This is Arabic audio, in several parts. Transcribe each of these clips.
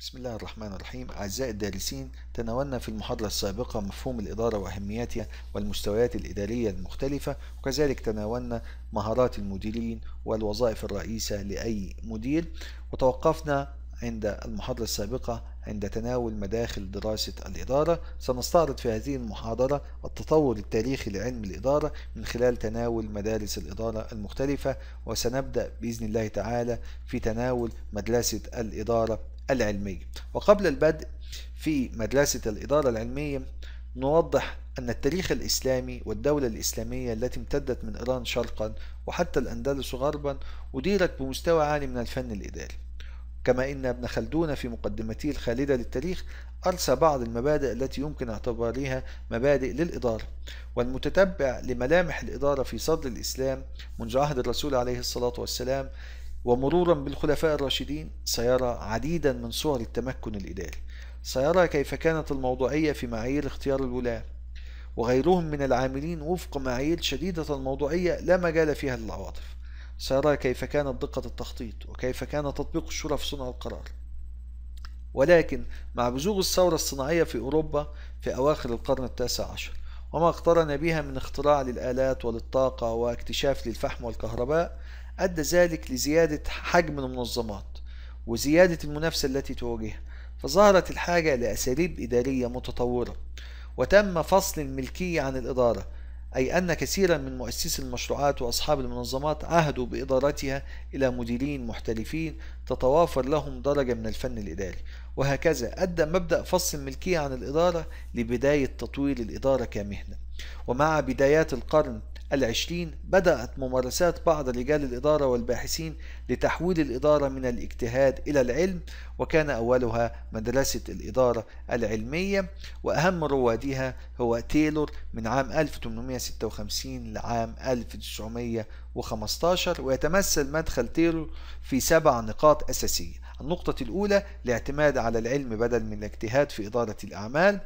بسم الله الرحمن الرحيم أعزائي الدارسين تناولنا في المحاضرة السابقة مفهوم الإدارة وأهميتها والمستويات الإدارية المختلفة وكذلك تناولنا مهارات المديرين والوظائف الرئيسة لأي مدير وتوقفنا عند المحاضرة السابقة عند تناول مداخل دراسة الإدارة سنستعرض في هذه المحاضرة التطور التاريخي لعلم الإدارة من خلال تناول مدارس الإدارة المختلفة وسنبدأ بإذن الله تعالى في تناول مدرسة الإدارة العلمية وقبل البدء في مدرسة الإدارة العلمية نوضح أن التاريخ الإسلامي والدولة الإسلامية التي امتدت من إيران شرقا وحتى الأندلس غربا أديرت بمستوى عالي من الفن الإداري كما إن ابن خلدون في مقدمته الخالدة للتاريخ أرسى بعض المبادئ التي يمكن اعتبارها مبادئ للإدارة والمتتبع لملامح الإدارة في صدر الإسلام منذ عهد الرسول عليه الصلاة والسلام ومرورا بالخلفاء الراشدين سيرى عديدا من صور التمكن الإداري سيرى كيف كانت الموضوعية في معايير اختيار الولاة وغيرهم من العاملين وفق معايير شديدة الموضوعية لا مجال فيها للعواطف سيرى كيف كانت دقة التخطيط وكيف كان تطبيق الشورى في صنع القرار ولكن مع بزوغ الثورة الصناعية في أوروبا في أواخر القرن التاسع عشر وما اقترن بها من اختراع للآلات وللطاقة واكتشاف للفحم والكهرباء أدى ذلك لزيادة حجم المنظمات وزيادة المنافسة التي تواجهها فظهرت الحاجة لأساليب إدارية متطورة وتم فصل الملكية عن الإدارة أي أن كثيرا من مؤسسي المشروعات وأصحاب المنظمات عهدوا بإدارتها إلى مديرين محترفين تتوافر لهم درجة من الفن الإداري وهكذا أدى مبدأ فصل الملكية عن الإدارة لبداية تطوير الإدارة كمهنة ومع بدايات القرن العشرين بدأت ممارسات بعض رجال الإدارة والباحثين لتحويل الإدارة من الاجتهاد إلى العلم وكان أولها مدرسة الإدارة العلمية وأهم روادها هو تيلور من عام 1856 لعام 1915 ويتمثل مدخل تيلور في سبع نقاط أساسية النقطة الأولى الاعتماد على العلم بدل من الاجتهاد في إدارة الأعمال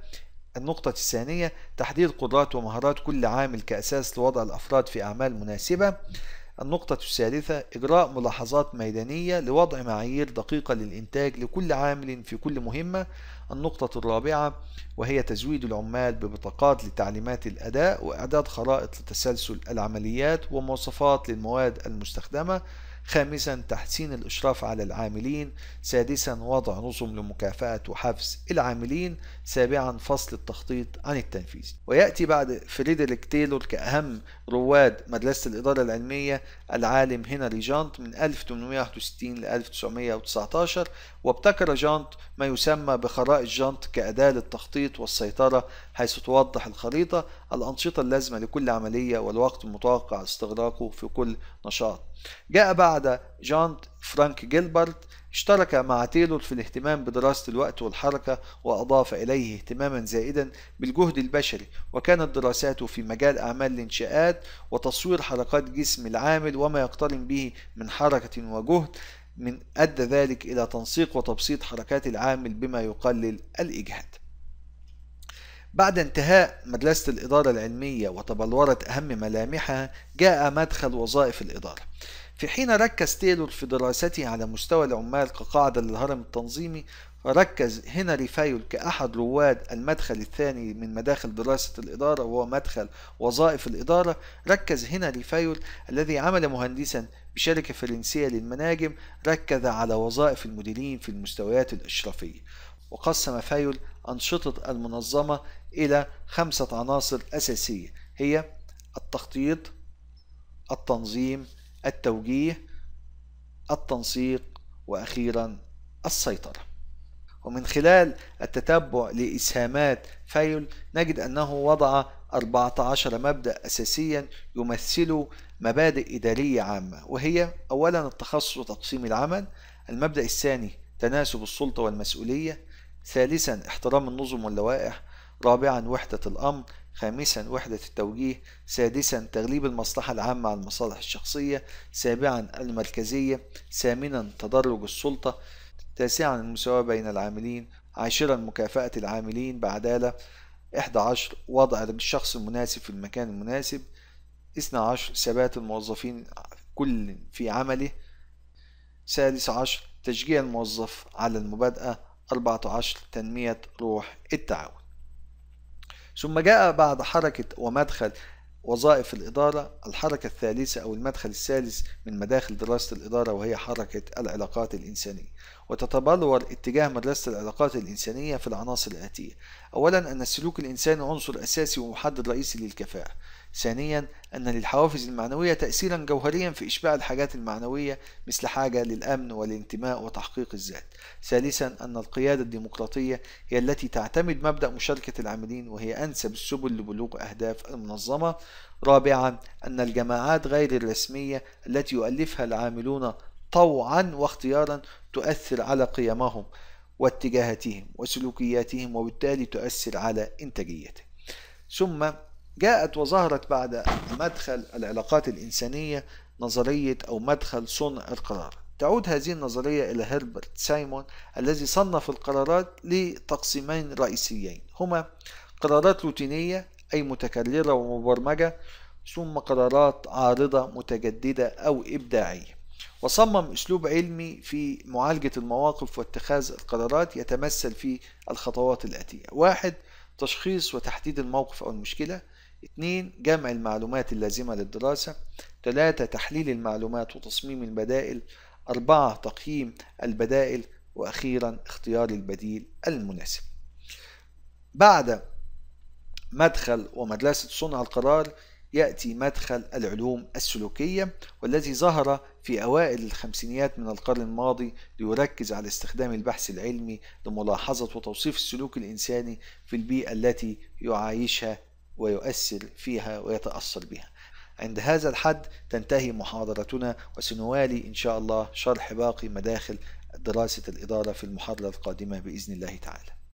النقطة الثانية تحديد قدرات ومهارات كل عامل كأساس لوضع الأفراد في أعمال مناسبة النقطة الثالثة إجراء ملاحظات ميدانية لوضع معايير دقيقة للإنتاج لكل عامل في كل مهمة النقطة الرابعة وهي تزويد العمال ببطاقات لتعليمات الأداء وإعداد خرائط لتسلسل العمليات ومواصفات للمواد المستخدمة خامسا تحسين الإشراف على العاملين سادسا وضع نظم لمكافأة وحفز العاملين سابعا فصل التخطيط عن التنفيذ ويأتي بعد فريدريك تيلور كأهم رواد مدرسة الإدارة العلمية العالم هنري جانت من 1861 ل 1919 وابتكر جانت ما يسمى بخرائط جانت كأداة للتخطيط والسيطرة حيث توضح الخريطة الأنشطة اللازمة لكل عملية والوقت المتوقع استغراقه في كل نشاط جاء بعد جان فرانك جيلبرت اشترك مع تيلور في الاهتمام بدراسة الوقت والحركة وأضاف إليه اهتماما زائدا بالجهد البشري وكانت دراساته في مجال أعمال الإنشاءات وتصوير حركات جسم العامل وما يقترن به من حركة وجهد من أدى ذلك إلى تنسيق وتبسيط حركات العامل بما يقلل الإجهاد بعد انتهاء مدرسة الإدارة العلمية وتبلورت أهم ملامحها جاء مدخل وظائف الإدارة في حين ركز تيلور في دراسته على مستوى العمال كقاعدة للهرم التنظيمي ركز هنري فايول كأحد رواد المدخل الثاني من مداخل دراسة الإدارة وهو مدخل وظائف الإدارة ركز هنري فايول الذي عمل مهندسا بشركة فرنسية للمناجم ركز على وظائف المديرين في المستويات الإشرافية وقسم فايول أنشطة المنظمة إلى خمسة عناصر أساسية هي التخطيط التنظيم التوجيه التنسيق وأخيرا السيطرة ومن خلال التتبع لإسهامات فايول نجد أنه وضع 14 مبدأ أساسيا يمثل مبادئ إدارية عامة وهي أولا التخصص وتقسيم العمل المبدأ الثاني تناسب السلطة والمسؤولية ثالثا احترام النظم واللوائح رابعا وحدة الأمر خامسا وحدة التوجيه سادسا تغليب المصلحة العامة على المصالح الشخصية سابعا المركزية ثامنا تدرج السلطة تاسعا المساواة بين العاملين عاشرا مكافأة العاملين بعدالة إحدى عشر وضع الشخص المناسب في المكان المناسب اثنى عشر ثبات الموظفين كل في عمله ثالث عشر تشجيع الموظف على المبادئة 14 تنمية روح التعاون ثم جاء بعد حركة ومدخل وظائف الإدارة الحركة الثالثة أو المدخل الثالث من مداخل دراسة الإدارة وهي حركة العلاقات الإنسانية وتتبلور اتجاه مدرسة العلاقات الإنسانية في العناصر الآتية أولا أن السلوك الإنساني عنصر أساسي ومحدد رئيسي للكفاءة ثانيا أن للحوافز المعنوية تأثيرا جوهريا في إشباع الحاجات المعنوية مثل حاجة للأمن والانتماء وتحقيق الذات ثالثا أن القيادة الديمقراطية هي التي تعتمد مبدأ مشاركة العاملين وهي أنسب السبل لبلوغ أهداف المنظمة رابعا أن الجماعات غير الرسمية التي يؤلفها العاملون طوعا واختيارا تؤثر على قيمهم واتجاهاتهم وسلوكياتهم وبالتالي تؤثر على إنتاجيتهم ثم جاءت وظهرت بعد مدخل العلاقات الإنسانية نظرية أو مدخل صنع القرار تعود هذه النظرية إلى هربرت سايمون الذي صنف القرارات لتقسيمين رئيسيين هما قرارات روتينية أي متكررة ومبرمجة ثم قرارات عارضة متجددة أو إبداعية وصمم أسلوب علمي في معالجة المواقف واتخاذ القرارات يتمثل في الخطوات الآتية واحد تشخيص وتحديد الموقف أو المشكلة اثنين جمع المعلومات اللازمة للدراسة ثلاثة تحليل المعلومات وتصميم البدائل أربعة تقييم البدائل وأخيرا اختيار البديل المناسب بعد مدخل ومدرسة صنع القرار يأتي مدخل العلوم السلوكية والذي ظهر في أوائل الخمسينيات من القرن الماضي ليركز على استخدام البحث العلمي لملاحظة وتوصيف السلوك الإنساني في البيئة التي يعايشها ويؤثر فيها ويتأصل بها عند هذا الحد تنتهي محاضرتنا وسنوالي إن شاء الله شرح باقي مداخل دراسة الإدارة في المحاضرة القادمة بإذن الله تعالى